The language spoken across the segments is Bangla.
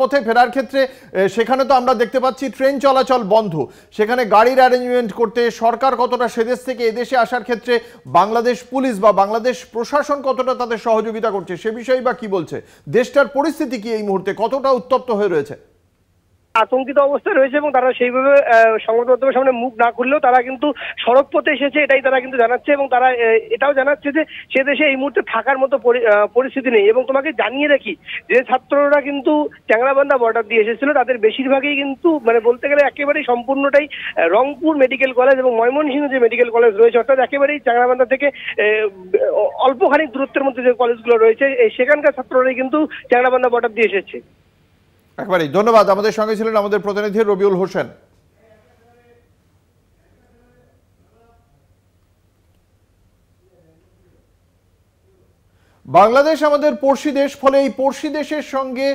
পথে ফেরার ক্ষেত্রে সেখানে তো আমরা দেখতে পাচ্ছি ট্রেন চলাচল বন্ধ সেখানে গাড়ির অ্যারেঞ্জমেন্ট করতে সরকার কতটা সেদেশ থেকে এদেশে আসার ক্ষেত্রে বাংলাদেশ পুলিশ বা বাংলাদেশ প্রশাসন কতটা তাদের সহযোগিতা করছে সে বিষয়ে বা কি বলছে দেশটার পরিস্থিতি কি এই মুহূর্তে কতটা উত্তপ্ত হয়ে রয়েছে আতঙ্কিত অবস্থায় রয়েছে এবং তারা সেইভাবে সংবাদ মাধ্যমের সামনে মুখ না খুললেও তারা কিন্তু সড়ক পথে এসেছে এটাই তারা কিন্তু জানাচ্ছে এবং তারা এটাও জানাচ্ছে যে সে দেশে এই মুহূর্তে থাকার মতো পরিস্থিতি নেই এবং তোমাকে জানিয়ে রাখি যে ছাত্ররা কিন্তু চ্যাংরাবান্ধা বর্ডার দিয়ে এসেছিল তাদের বেশিরভাগই কিন্তু মানে বলতে গেলে একেবারেই সম্পূর্ণটাই রংপুর মেডিকেল কলেজ এবং ময়মনসিংহ যে মেডিকেল কলেজ রয়েছে অর্থাৎ একেবারেই চ্যাংরাবান্ধা থেকে অল্পখানিক দূরত্বের মধ্যে যে কলেজগুলো রয়েছে সেখানকার ছাত্ররাই কিন্তু চ্যাংরাবান্ধা বর্ডার দিয়ে এসেছে একেবারেই ধন্যবাদ আমাদের সঙ্গে ছিলেন আমাদের প্রতিনিধি রবিউল হোসেন বাংলাদেশ আমাদের পড়শি দেশ ফলে এই পড়শি দেশের সঙ্গে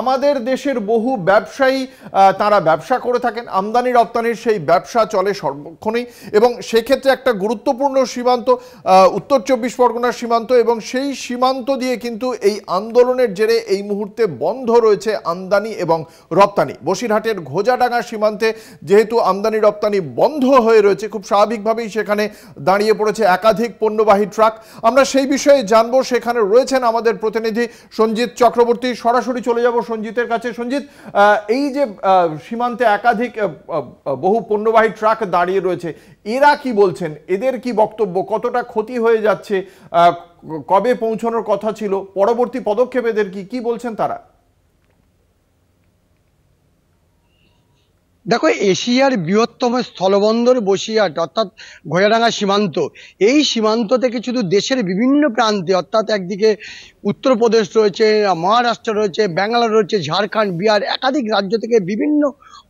আমাদের দেশের বহু ব্যবসায়ী তারা ব্যবসা করে থাকেন আমদানি রপ্তানির সেই ব্যবসা চলে সর্বক্ষণেই এবং সেক্ষেত্রে একটা গুরুত্বপূর্ণ সীমান্ত উত্তর চব্বিশ পরগনার সীমান্ত এবং সেই সীমান্ত দিয়ে কিন্তু এই আন্দোলনের জেরে এই মুহূর্তে বন্ধ রয়েছে আমদানি এবং রপ্তানি বসিরহাটের ঘোজাডাঙ্গা সীমান্তে যেহেতু আমদানি রপ্তানি বন্ধ হয়ে রয়েছে খুব স্বাভাবিকভাবেই সেখানে দাঁড়িয়ে পড়েছে একাধিক পণ্যবাহী ট্রাক আমরা সেই বিষয়ে জানবো সেখানে সেখানে রয়েছেন আমাদের প্রতিনিধি সঞ্জিত চক্রবর্তী সরাসরি চলে যাব সঞ্জিতের কাছে সঞ্জিত এই যে সীমান্তে একাধিক বহু পণ্যবাহী ট্রাক দাঁড়িয়ে রয়েছে এরা কি বলছেন এদের কি বক্তব্য কতটা ক্ষতি হয়ে যাচ্ছে কবে পৌঁছানোর কথা ছিল পরবর্তী পদক্ষেপ এদের কি কি বলছেন তারা দেখো এশিয়ার বৃহত্তম স্থলবন্দর বসিয়াট অর্থাৎ ঘোড়াডাঙ্গা সীমান্ত এই সীমান্ত থেকে শুধু দেশের বিভিন্ন প্রান্তে অর্থাৎ একদিকে উত্তরপ্রদেশ রয়েছে মহারাষ্ট্র রয়েছে ব্যাঙ্গালোর রয়েছে ঝাড়খণ্ড বিহার একাধিক রাজ্য থেকে বিভিন্ন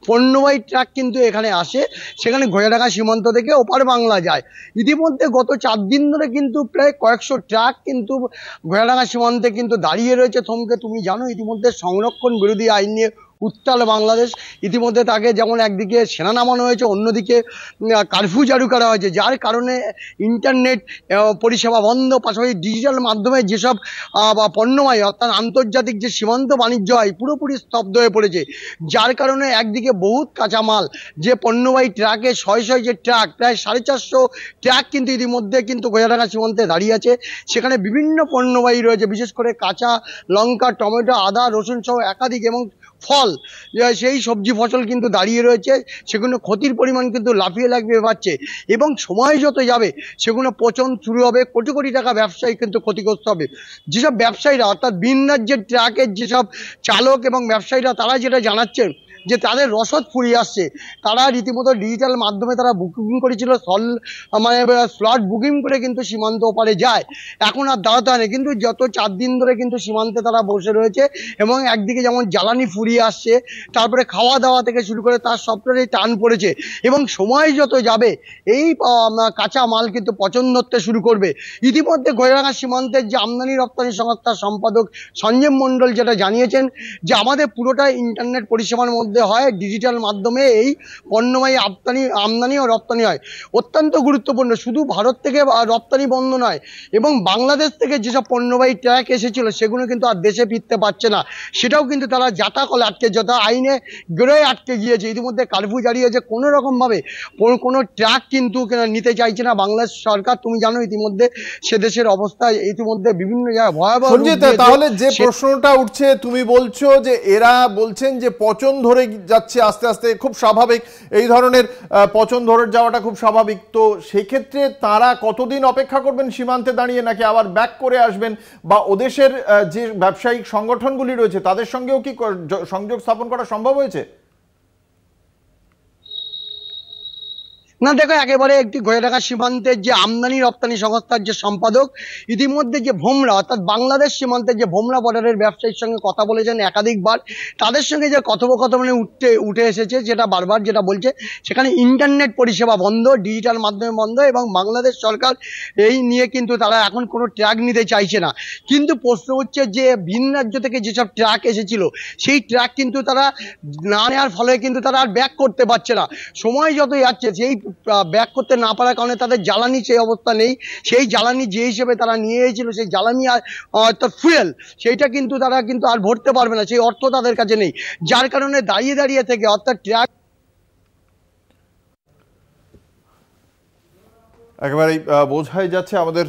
পণ্যবাহী ট্রাক কিন্তু এখানে আসে সেখানে ঘোড়াডাঙ্গা সীমান্ত থেকে ওপার বাংলা যায় ইতিমধ্যে গত চার দিন ধরে কিন্তু প্রায় কয়েকশো ট্রাক কিন্তু ঘোড়াডাঙ্গা সীমান্তে কিন্তু দাঁড়িয়ে রয়েছে থমকে তুমি জানো ইতিমধ্যে সংরক্ষণ বিরোধী আইন নিয়ে উত্তাল বাংলাদেশ ইতিমধ্যে তাকে যেমন একদিকে সেনা নামানো হয়েছে অন্যদিকে কারফিউ জারি করা হয়েছে যার কারণে ইন্টারনেট পরিষেবা বন্ধ পাশাপাশি ডিজিটাল মাধ্যমে যেসব পণ্যময় অর্থাৎ আন্তর্জাতিক যে সীমান্ত বাণিজ্য হয় পুরোপুরি স্তব্ধ হয়ে পড়েছে যার কারণে একদিকে বহুত কাঁচামাল যে পণ্যবাহী ট্রাকে ছয় ছয় যে ট্রাক প্রায় সাড়ে চারশো ট্রাক কিন্তু ইতিমধ্যে কিন্তু গোজাডাঙ্গা সীমান্তে দাঁড়িয়ে আছে সেখানে বিভিন্ন পণ্যবাহী রয়েছে বিশেষ করে কাঁচা লঙ্কা টমেটো আদা রসুন সহ একাধিক এবং ফল সাল সেই সবজি ফসল কিন্তু দাঁড়িয়ে রয়েছে সেগুলো ক্ষতির পরিমাণ কিন্তু লাফিয়ে লাগিয়ে পাচ্ছে এবং সময় যত যাবে সেগুলো পচন শুরু হবে কোটি কোটি টাকা ব্যবসায়ী কিন্তু ক্ষতিগ্রস্ত হবে যেসব ব্যবসায়ীরা অর্থাৎ বিন যে ট্রাকের যেসব চালক এবং ব্যবসায়ীরা তারা যেটা জানাচ্ছেন যে তাদের রসদ ফুরিয়ে আসছে তারা রীতিমতো ডিজিটাল মাধ্যমে তারা বুকিং করেছিল সল মানে স্লট বুকিং করে কিন্তু সীমান্ত ওপারে যায় এখন আর দাঁড়াতে হয় কিন্তু যত চার দিন ধরে কিন্তু সীমান্তে তারা বসে রয়েছে এবং একদিকে যেমন জ্বালানি ফুরিয়ে আসছে তারপরে খাওয়া দাওয়া থেকে শুরু করে তার সবটারই টান পড়েছে এবং সময় যত যাবে এই কাঁচা মাল কিন্তু পছন্দ হতে শুরু করবে ইতিমধ্যে গৈরাঙ্গা সীমান্তের যে আমদানি রপ্তানি সংস্থার সম্পাদক সঞ্জীব মণ্ডল যেটা জানিয়েছেন যে আমাদের পুরোটাই ইন্টারনেট পরিষেবার মধ্যে মধ্যে হয় ডিজিটাল মাধ্যমে এই পণ্যবাহী আমদানি আমদানি ও রপ্তানি হয় অত্যন্ত গুরুত্বপূর্ণ শুধু ভারত থেকে রপ্তানি বন্ধ নয় এবং বাংলাদেশ থেকে যেসব পণ্যবাহী ট্র্যাক এসেছিল সেগুলো কিন্তু আর দেশে ফিরতে পারছে না সেটাও কিন্তু তারা যাতাকলে আটকে যথা আইনে গেড়ে আটকে গিয়েছে ইতিমধ্যে কার্ফিউ জারি হয়েছে কোনো রকমভাবে কোনো ট্রাক কিন্তু নিতে চাইছে না বাংলাদেশ সরকার তুমি জানো ইতিমধ্যে সে দেশের অবস্থা ইতিমধ্যে বিভিন্ন জায়গায় ভয়াবহ তাহলে যে প্রশ্নটা উঠছে তুমি বলছো যে এরা বলছেন যে পচন ধরে ধরে যাচ্ছে আস্তে আস্তে খুব স্বাভাবিক এই ধরনের পচন ধরে যাওয়াটা খুব স্বাভাবিক তো সেক্ষেত্রে তারা কতদিন অপেক্ষা করবেন সীমান্তে দাঁড়িয়ে নাকি আবার ব্যাক করে আসবেন বা ওদেশের যে ব্যবসায়িক সংগঠনগুলি রয়েছে তাদের সঙ্গেও কি সংযোগ স্থাপন করা সম্ভব হয়েছে না দেখো একেবারে একটি ঘরে ঢাকা সীমান্তের যে আমদানি রপ্তানি সংস্থার যে সম্পাদক ইতিমধ্যে যে ভোমরা অর্থাৎ বাংলাদেশ সীমান্তের যে ভোমরা বর্ডারের ব্যবসায়ীর সঙ্গে কথা বলেছেন একাধিকবার তাদের সঙ্গে যে কথোপকথনে উঠতে উঠে এসেছে যেটা বারবার যেটা বলছে সেখানে ইন্টারনেট পরিষেবা বন্ধ ডিজিটাল মাধ্যমে বন্ধ এবং বাংলাদেশ সরকার এই নিয়ে কিন্তু তারা এখন কোনো ট্র্যাক নিতে চাইছে না কিন্তু প্রশ্ন হচ্ছে যে ভিন রাজ্য থেকে যেসব ট্র্যাক এসেছিল সেই ট্র্যাক কিন্তু তারা না নেওয়ার ফলে কিন্তু তারা আর ব্যাক করতে পারছে না সময় যত যাচ্ছে সেই ব্যাক করতে না পারার কারণে তাদের জ্বালানি সেই অবস্থা নেই সেই জ্বালানি যে হিসেবে তারা নিয়ে এসেছিল সেই জ্বালানি অর্থাৎ ফুয়েল সেইটা কিন্তু তারা কিন্তু আর ভরতে পারবে না সেই অর্থ তাদের কাছে নেই যার কারণে দাঁড়িয়ে দাঁড়িয়ে থেকে অর্থাৎ ট্র্যাক একেবারেই বোঝাই যাচ্ছে আমাদের